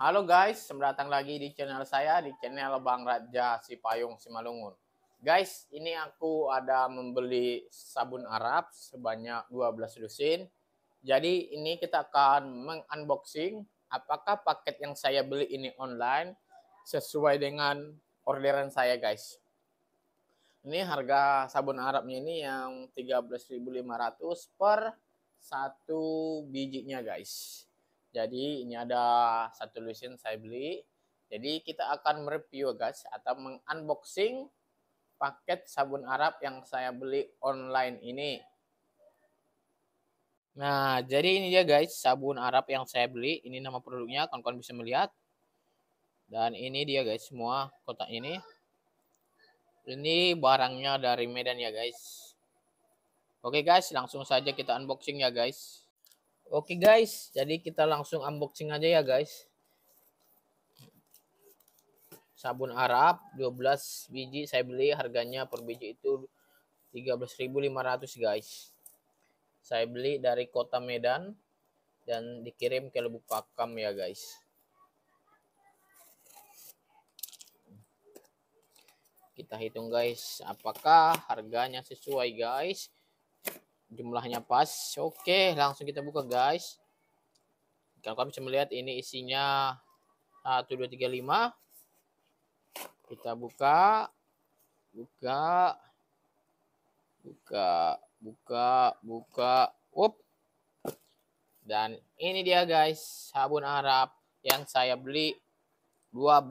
Halo guys, selamat datang lagi di channel saya, di channel Bang Raja Si Payung Simalungun. Guys, ini aku ada membeli sabun Arab sebanyak 12 lusin. Jadi ini kita akan mengunboxing apakah paket yang saya beli ini online sesuai dengan orderan saya guys. Ini harga sabun Arabnya ini yang 13.500 per satu bijinya guys. Jadi ini ada satu lusin saya beli. Jadi kita akan mereview guys atau mengunboxing paket sabun Arab yang saya beli online ini. Nah, jadi ini dia guys sabun Arab yang saya beli. Ini nama produknya, kawan-kawan bisa melihat. Dan ini dia guys semua kotak ini. Ini barangnya dari Medan ya guys. Oke guys, langsung saja kita unboxing ya guys. Oke guys, jadi kita langsung unboxing aja ya guys. Sabun Arab 12 biji saya beli harganya per biji itu 13.500 guys. Saya beli dari Kota Medan dan dikirim ke Lubuk Pakam ya guys. Kita hitung guys, apakah harganya sesuai guys? jumlahnya pas. Oke, langsung kita buka guys. Kalau kalian bisa melihat ini isinya 1, 2, 3, 5. Kita buka. Buka. Buka. Buka. Buka. Up. Dan ini dia guys, sabun Arab yang saya beli 12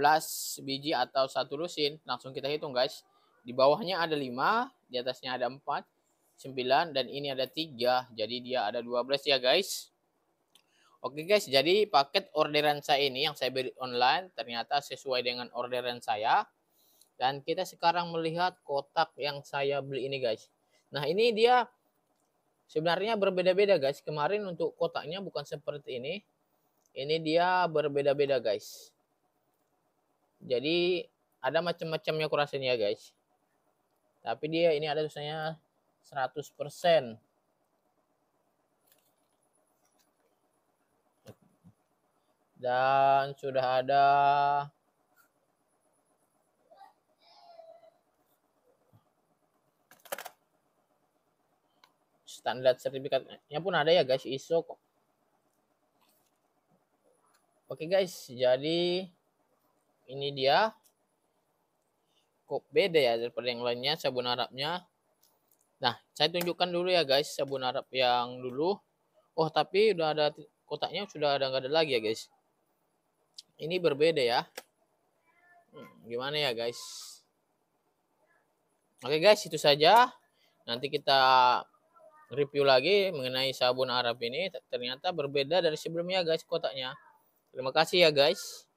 biji atau satu lusin. Langsung kita hitung guys. Di bawahnya ada 5, di atasnya ada 4, 9 dan ini ada 3 jadi dia ada 12 ya guys Oke guys jadi paket orderan saya ini yang saya beli online ternyata sesuai dengan orderan saya dan kita sekarang melihat kotak yang saya beli ini guys nah ini dia sebenarnya berbeda-beda guys kemarin untuk kotaknya bukan seperti ini ini dia berbeda-beda guys jadi ada macam-macamnya kurasinya guys tapi dia ini ada tulisannya 100%. Dan sudah ada standar sertifikatnya pun ada ya guys ISO kok. Oke guys, jadi ini dia kok beda ya daripada yang lainnya sabun Arabnya. Nah, saya tunjukkan dulu ya guys sabun Arab yang dulu. Oh, tapi udah ada kotaknya sudah ada nggak ada lagi ya guys. Ini berbeda ya. Hmm, gimana ya guys? Oke guys, itu saja. Nanti kita review lagi mengenai sabun Arab ini. Ternyata berbeda dari sebelumnya guys kotaknya. Terima kasih ya guys.